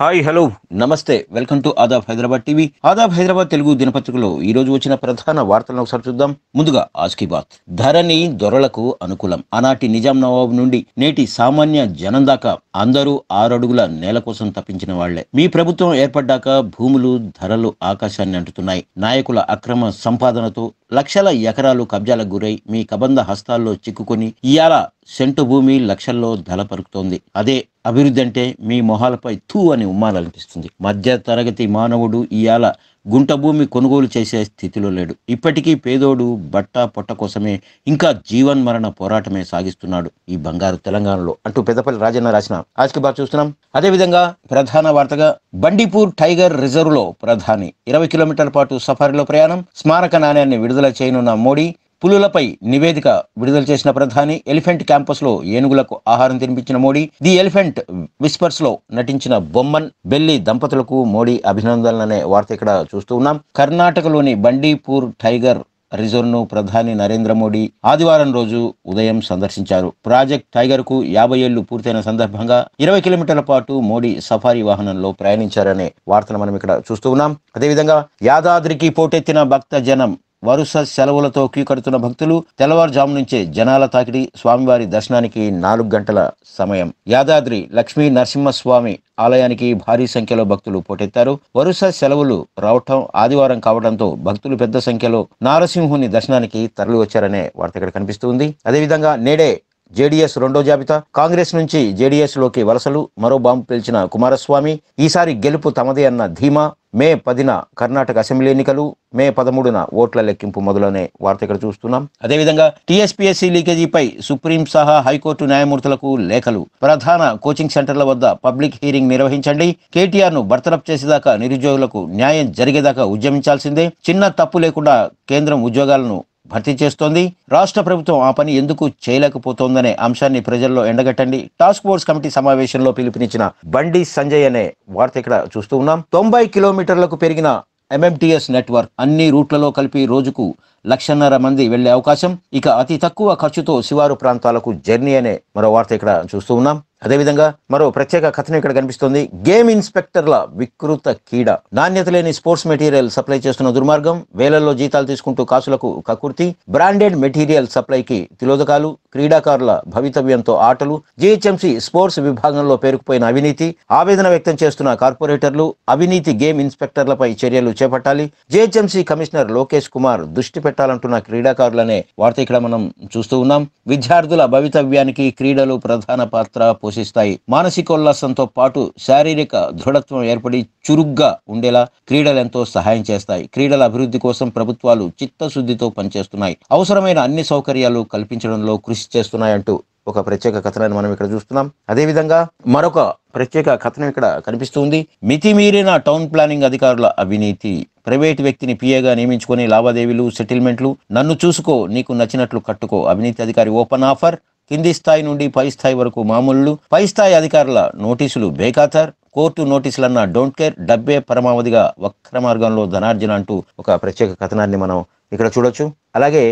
hi hello నమస్తే welcome to Aadab Hyderabad TV Aadab Hyderabad Telugu దినపత్రికలో ఈ రోజు వచ్చిన ప్రధాన వార్తలను ఒకసారి చూద్దాం ముందుగా ఆజ్కి బాత్ ధరణి దొరలకు అనుకూలం ఆనాటి నిజాం నవాబు నుండి నేటి సామాన్య జనం దాకా అందరూ ఆరడుగుల నేల కోసం తప్పించిన వాళ్లే మీ ప్రభుత్వం ఏర్పడ్డాక భూములు ధరలు ఆకాశాన్ని అంటుతున్నాయి నాయకుల అక్రమ సంపాదనతో లక్షల ఎకరాలు కబ్జాలకు గురై మీ కబంధ హస్తాల్లో చిక్కుకుని ఇయాల సెంటు భూమి లక్షల్లో ధల పరుకుతోంది అదే అభివృద్ధి అంటే మీ మొహాలపై తూ అని ఉమ్మాలనిపిస్తుంది మధ్య తరగతి మానవుడు ఇయాల గుంట భూమి కొనుగోలు చేసే స్థితిలో లేడు ఇప్పటికీ పేదోడు బట్ట పొట్ట కోసమే ఇంకా జీవన్ మరణ పోరాటమే సాగిస్తున్నాడు ఈ బంగారు తెలంగాణలో అంటూ పెద్దపల్లి రాజన్న రాసిన ఆజ్కి బాగా చూస్తున్నాం అదేవిధంగా ప్రధాన వార్తగా బండిపూర్ టైగర్ రిజర్వ్ లో ప్రధాని ఇరవై కిలోమీటర్ల పాటు సఫారీలో ప్రయాణం స్మారక నాణ్యాన్ని విడుదల చేయనున్న మోడీ పులులపై నివేదిక విడుదల చేసిన ప్రధాని ఎలిఫెంట్ క్యాంపస్లో ఏనుగులకు ఆహారం తినిపించిన మోడీ ది ఎలిఫెంట్ విస్పర్స్లో నటించిన బొమ్మన్ బెల్లి దంపతులకు మోడీ అభినందనలనే వార్త ఇక్కడ చూస్తూ ఉన్నాం కర్ణాటకలోని బండీపూర్ టైగర్ రిజర్వ్ను ప్రధాని నరేంద్ర మోడీ ఆదివారం రోజు ఉదయం సందర్శించారు ప్రాజెక్ట్ టైగర్కు యాభై ఏళ్లు పూర్తయిన సందర్భంగా ఇరవై కిలోమీటర్ల పాటు మోడీ సఫారీ వాహనంలో ప్రయాణించారనే వార్తను మనం ఇక్కడ చూస్తూ ఉన్నాం అదేవిధంగా యాదాద్రికి పోటెత్తిన భక్త జనం వరుస సెలవులతో కడుతున్న భక్తులు తెల్లవారుజాము నుంచే జనాల తాకిడి స్వామివారి దర్శనానికి నాలుగు గంటల సమయం యాదాద్రి లక్ష్మీ నరసింహస్వామి ఆలయానికి భారీ సంఖ్యలో భక్తులు పోటెత్తారు వరుస సెలవులు రావటం ఆదివారం కావడంతో భక్తులు పెద్ద సంఖ్యలో నారసింహుని దర్శనానికి తరలివచ్చారనే వార్త ఇక్కడ కనిపిస్తుంది అదేవిధంగా నేడే జేడీఎస్ రెండో జాబితా కాంగ్రెస్ నుంచి జేడీఎస్ లోకి వలసలు మరో బాంబు పిలిచిన కుమారస్వామి ఈసారి గెలుపు తమదే అన్న ధీమా మే పదిన కర్ణాటక అసెంబ్లీ ఎన్నికలు మే పదమూడున ఓట్ల లెక్కింపు మొదలనే వార్త ఇక్కడ చూస్తున్నాం అదేవిధంగా టీఎస్పీఎస్సీ లీకేజీపై సుప్రీం సహా హైకోర్టు న్యాయమూర్తులకు లేఖలు ప్రధాన కోచింగ్ సెంటర్ల వద్ద పబ్లిక్ హీరింగ్ నిర్వహించండి కేటీఆర్ ను బర్తరఫ్ చేసేదాకా నిరుద్యోగులకు న్యాయం జరిగేదాకా ఉద్యమించాల్సిందే చిన్న తప్పు లేకుండా కేంద్రం ఉద్యోగాలను భర్తీ చేస్తోంది రాష్ట్ర ప్రభుత్వం ఆ పని ఎందుకు చేయలేకపోతోందనే అంశాన్ని ప్రజల్లో ఎండగట్టండి టాస్క్ ఫోర్స్ కమిటీ సమావేశంలో పిలుపునిచ్చిన బండి సంజయ్ అనే వార్త ఇక్కడ చూస్తూ ఉన్నాం తొంభై కిలోమీటర్లకు పెరిగిన ఎంఎంటీఎస్ నెట్వర్క్ అన్ని రూట్లలో కలిపి రోజుకు లక్షన్నర మంది వెళ్లే అవకాశం ఇక అతి తక్కువ ఖర్చుతో శివారు ప్రాంతాలకు జర్నీ అనే మరో వార్త ఇక్కడ చూస్తూ ఉన్నాం అదేవిధంగా మరో ప్రత్యేక కథనం ఇక్కడ కనిపిస్తుంది గేమ్ ఇన్స్పెక్టర్ల వికృత కీడ నాణ్యత లేని స్పోర్ట్స్ మెటీరియల్ సప్లై చేస్తున్న దుర్మార్గం వేలల్లో జీతాలు తీసుకుంటూ కాసులకు కకుర్తి బ్రాండెడ్ మెటీరియల్ సప్లైకి తిలోదకాలు క్రీడాకారుల భవితవ్యంతో ఆటలు జీహెచ్ఎంసీ స్పోర్ట్స్ విభాగంలో పేరుకుపోయిన అవినీతి ఆవేదన వ్యక్తం చేస్తున్న కార్పొరేటర్లు అవినీతి గేమ్ ఇన్స్పెక్టర్లపై చర్యలు చేపట్టాలి జీహెచ్ఎంసీ కమిషనర్ లోకేష్ కుమార్ దృష్టి పెట్టాలంటున్న క్రీడాకారులనే వార్త ఇక్కడ మనం చూస్తూ ఉన్నాం విద్యార్థుల భవితవ్యానికి క్రీడలు ప్రధాన పాత్ర పోషిస్తాయి మానసికోల్లాసంతో పాటు శారీరక దృఢత్వం ఏర్పడి చురుగ్గా ఉండేలా క్రీడలు ఎంతో సహాయం చేస్తాయి క్రీడల అభివృద్ధి కోసం ప్రభుత్వాలు చిత్తశుద్ధితో పనిచేస్తున్నాయి అవసరమైన అన్ని సౌకర్యాలు కల్పించడంలో కృషి చేస్తున్నాయంటూ ఒక ప్రత్యేక కథనాన్ని మనం ఇక్కడ చూస్తున్నాం అదేవిధంగా మరొక ప్రత్యేక కథనం ఇక్కడ కనిపిస్తుంది మితిమీరిన టౌన్ ప్లానింగ్ అధికారుల అవినీతి ప్రైవేట్ వ్యక్తిని పిఏగా నియమించుకుని లావాదేవీలు సెటిల్మెంట్లు నన్ను చూసుకో నీకు నచ్చినట్లు కట్టుకో అవినీతి అధికారి ఓపెన్ ఆఫర్ కింది స్థాయి నుండి పై స్థాయి వరకు మామూలు పై స్థాయి అధికారుల నోటీసులు బేఖాతర్ కోర్టు నోటీసులన్న డోంట్ కేర్ డబ్బే పరమావధిగా వక్ర మార్గంలో ధనార్జన అంటూ ఒక ప్రత్యేక కథనాన్ని మనం ఇక్కడ చూడొచ్చు అలాగే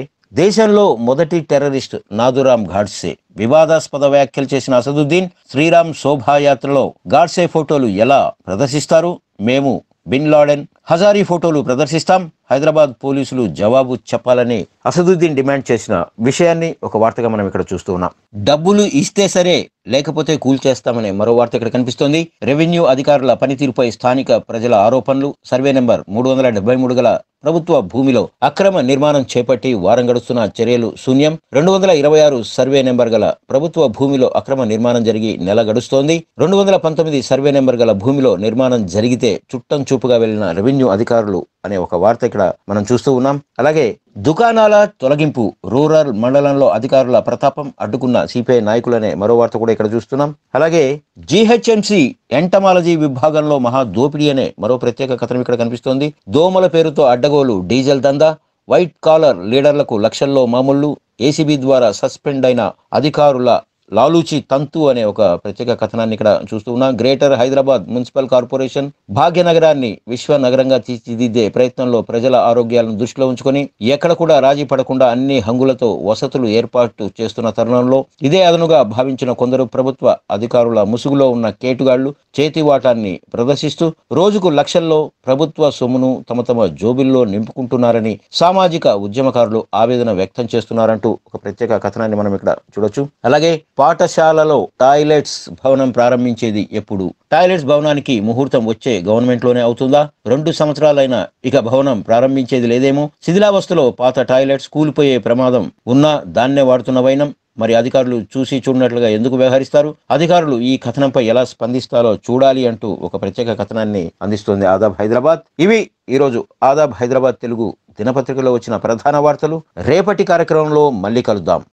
దేశంలో మొదటి టెర్రరిస్ట్ నాదురామ్ ఘాడ్సే వివాదాస్పద వ్యాఖ్యలు చేసిన అసదుద్దీన్ శ్రీరామ్ శోభాయాత్రలో గాడ్సే ఫోటోలు ఎలా ప్రదర్శిస్తారు మేము బిన్ లాడెన్ హజారీ ఫోటోలు ప్రదర్శిస్తాం హైదరాబాద్ పోలీసులు జవాబు చెప్పాలని అసదుద్దీన్ డిమాండ్ చేసిన విషయాన్ని ఒక వార్తగా మనం ఇక్కడ చూస్తూ ఉన్నాం డబ్బులు ఇస్తే సరే లేకపోతే కూల్చేస్తామనే మరో వార్త ఇక్కడ కనిపిస్తోంది రెవెన్యూ అధికారుల పనితీరుపై స్థానిక ప్రజల ఆరోపణలు సర్వే నెంబర్ మూడు వందల డెబ్బై మూడు గల ప్రభుత్వ భూమిలో అక్రమ నిర్మాణం చేపట్టి వారం గడుస్తున్న చర్యలు శూన్యం రెండు వందల ఇరవై ఆరు సర్వే నెంబర్ గల ప్రభుత్వ భూమిలో అక్రమ నిర్మాణం జరిగి నెల గడుస్తోంది రెండు వందల పంతొమ్మిది సర్వే నెంబర్ గల భూమిలో నిర్మాణం జరిగితే చుట్టం చూపుగా వెళ్లిన రెవెన్యూ రెవెన్యూ అధికారులు అనే ఒక వార్త ఇక్కడ మనం చూస్తూ ఉన్నాం అలాగే దుకాణాల తొలగింపు రూరల్ మండలంలో అధికారుల ప్రతాపం అడ్డుకున్న సిపిఐ నాయకులనే మరో వార్త కూడా ఇక్కడ చూస్తున్నాం అలాగే జిహెచ్ఎంసి ఎంటమాలజీ విభాగంలో మహా దోపిడీ అనే మరో ప్రత్యేక కథనం ఇక్కడ కనిపిస్తోంది దోమల పేరుతో అడ్డగోలు డీజిల్ దందా వైట్ కాలర్ లీడర్లకు లక్షల్లో మామూళ్లు ఏసీబీ ద్వారా సస్పెండ్ అయిన అధికారుల లాలూచి తంతు అనే ఒక ప్రత్యేక కథనాన్ని ఇక్కడ చూస్తూ ఉన్నాం గ్రేటర్ హైదరాబాద్ మున్సిపల్ కార్పొరేషన్ భాగ్యనగరాన్ని విశ్వ నగరంగా తీర్చిదిద్దే ప్రయత్నంలో ప్రజల ఆరోగ్యాలను దృష్టిలో ఉంచుకొని ఎక్కడ కూడా రాజీ పడకుండా అన్ని హంగులతో వసతులు ఏర్పాటు చేస్తున్న తరుణంలో ఇదే అదనుగా భావించిన కొందరు ప్రభుత్వ అధికారుల ముసుగులో ఉన్న కేటుగాళ్లు చేతివాటాన్ని ప్రదర్శిస్తూ రోజుకు లక్షల్లో ప్రభుత్వ సొమ్మును తమ తమ జోబిల్లో నింపుకుంటున్నారని సామాజిక ఉద్యమకారులు ఆవేదన వ్యక్తం చేస్తున్నారంటూ ఒక ప్రత్యేక కథనాన్ని మనం ఇక్కడ చూడొచ్చు అలాగే పాఠశాలలో టాయిలెట్స్ భవనం ప్రారంభించేది ఎప్పుడు టాయిలెట్స్ భవనానికి ముహూర్తం వచ్చే గవర్నమెంట్లోనే అవుతుందా రెండు సంవత్సరాలైన ఇక భవనం ప్రారంభించేది లేదేమో శిథిలావస్థలో పాత టాయిలెట్స్ కూలిపోయే ప్రమాదం ఉన్నా దాన్నే వాడుతున్న వైనం మరి అధికారులు చూసి చూడనట్లుగా ఎందుకు వ్యవహరిస్తారు అధికారులు ఈ కథనంపై ఎలా స్పందిస్తారో చూడాలి అంటూ ఒక ప్రత్యేక కథనాన్ని అందిస్తోంది ఆదాబ్ హైదరాబాద్ ఇవి ఈరోజు ఆదాబ్ హైదరాబాద్ తెలుగు దినపత్రికలో వచ్చిన ప్రధాన వార్తలు రేపటి కార్యక్రమంలో మళ్ళీ కలుద్దాం